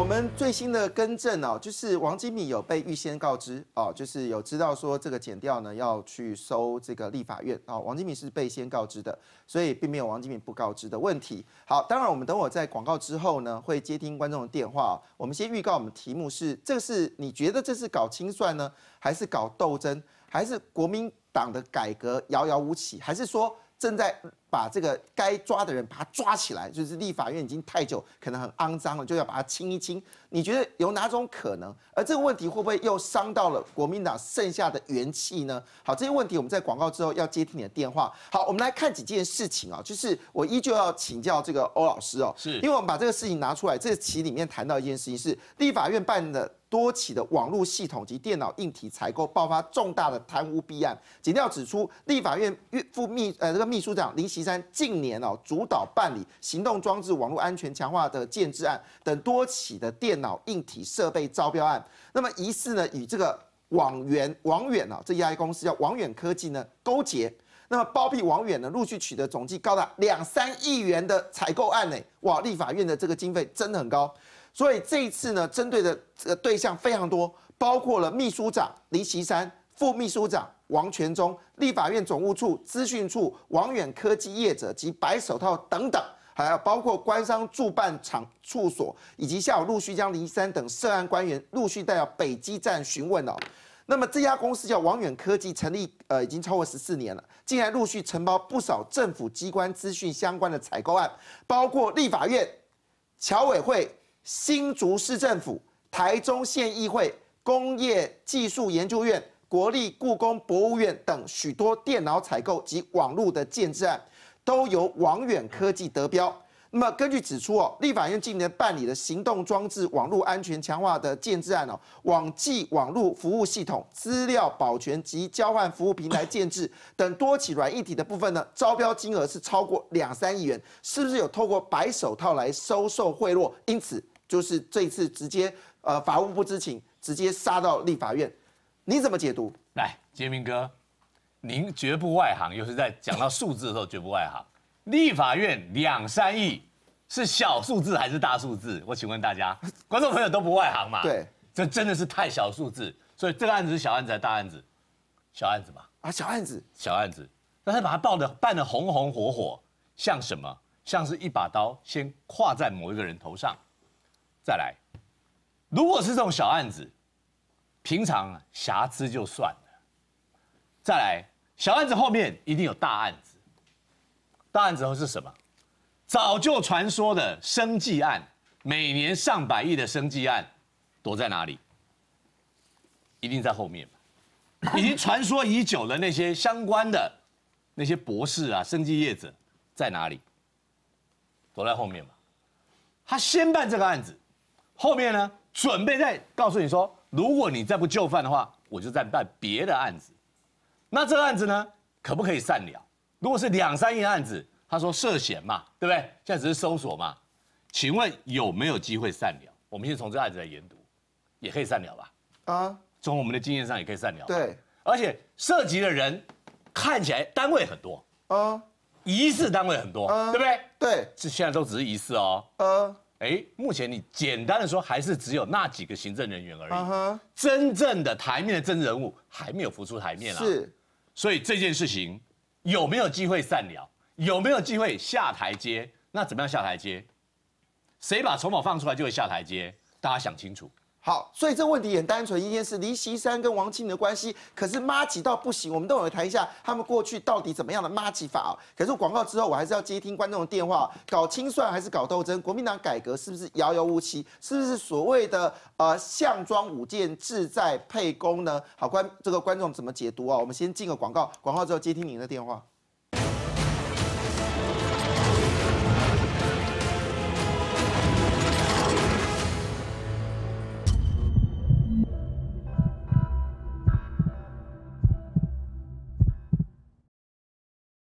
我们最新的更正哦，就是王金敏有被预先告知哦，就是有知道说这个减掉呢要去收这个立法院哦，王金敏是被先告知的，所以并没有王金敏不告知的问题。好，当然我们等会儿在广告之后呢，会接听观众的电话。我们先预告，我们题目是：这是你觉得这是搞清算呢，还是搞斗争，还是国民党的改革遥遥无期，还是说？正在把这个该抓的人把他抓起来，就是立法院已经太久，可能很肮脏了，就要把它清一清。你觉得有哪种可能？而这个问题会不会又伤到了国民党剩下的元气呢？好，这些问题我们在广告之后要接听你的电话。好，我们来看几件事情啊，就是我依旧要请教这个欧老师哦，是因为我们把这个事情拿出来，这期里面谈到一件事情是立法院办的。多起的网络系统及电脑硬体采购爆发重大的贪污弊案，警调指出，立法院副秘呃这个秘书长林锡山近年哦主导办理行动装置网络安全强化的建置案等多起的电脑硬体设备招标案，那么疑似呢与这个网源网远啊这家公司叫网远科技呢勾结。那么包庇王远呢？陆续取得总计高达两三亿元的采购案呢？哇！立法院的这个经费真的很高，所以这一次呢，针对的这个对象非常多，包括了秘书长林奇山、副秘书长王全忠、立法院总务处资讯处王远科技业者及白手套等等，还有包括官商驻办场处所，以及下午陆续将林奇山等涉案官员陆续带到北基站询问哦。那么这家公司叫王远科技，成立呃已经超过十四年了，竟然陆续承包不少政府机关资讯相关的采购案，包括立法院、侨委会、新竹市政府、台中县议会、工业技术研究院、国立故宫博物院等许多电脑采购及网络的建置案，都由王远科技得标。那么根据指出哦，立法院近年办理的行动装置网络安全强化的建置案哦，网际网络服务系统资料保全及交换服务平台建置等多起软一体的部分呢，招标金额是超过两三亿元，是不是有透过白手套来收受贿赂？因此就是这次直接呃法务不知情，直接杀到立法院，你怎么解读？来，杰明哥，您绝不外行，又是在讲到数字的时候绝不外行。立法院两三亿是小数字还是大数字？我请问大家，观众朋友都不外行嘛？对，这真的是太小数字，所以这个案子是小案子还是大案子？小案子嘛。啊，小案子，小案子，但是把它报的办的红红火火，像什么？像是一把刀先跨在某一个人头上，再来，如果是这种小案子，平常瑕疵就算了，再来，小案子后面一定有大案子。大案子后是什么？早就传说的生计案，每年上百亿的生计案，躲在哪里？一定在后面。已经传说已久的那些相关的那些博士啊，生计业者在哪里？躲在后面嘛。他先办这个案子，后面呢，准备再告诉你说，如果你再不就范的话，我就再办别的案子。那这个案子呢，可不可以善了？如果是两三亿案子，他说涉嫌嘛，对不对？现在只是搜索嘛，请问有没有机会善了？我们先从这案子来研读，也可以善了吧？啊，从我们的经验上也可以善了。对，而且涉及的人看起来单位很多啊，疑似单位很多，对不对？对，这现在都只是疑似哦。嗯，哎，目前你简单的说，还是只有那几个行政人员而已，真正的台面的真人物还没有浮出台面啊。是，所以这件事情。有没有机会善了？有没有机会下台阶？那怎么样下台阶？谁把筹码放出来就会下台阶？大家想清楚。好，所以这问题很单纯，一件事，李溪山跟王清的关系可是妈挤到不行，我们都来谈一下他们过去到底怎么样的妈挤法啊。可是广告之后，我还是要接听观众的电话，搞清算还是搞斗争？国民党改革是不是遥遥无期？是不是所谓的呃项庄舞剑，志在沛公呢？好，观这个观众怎么解读啊？我们先进个广告，广告之后接听您的电话。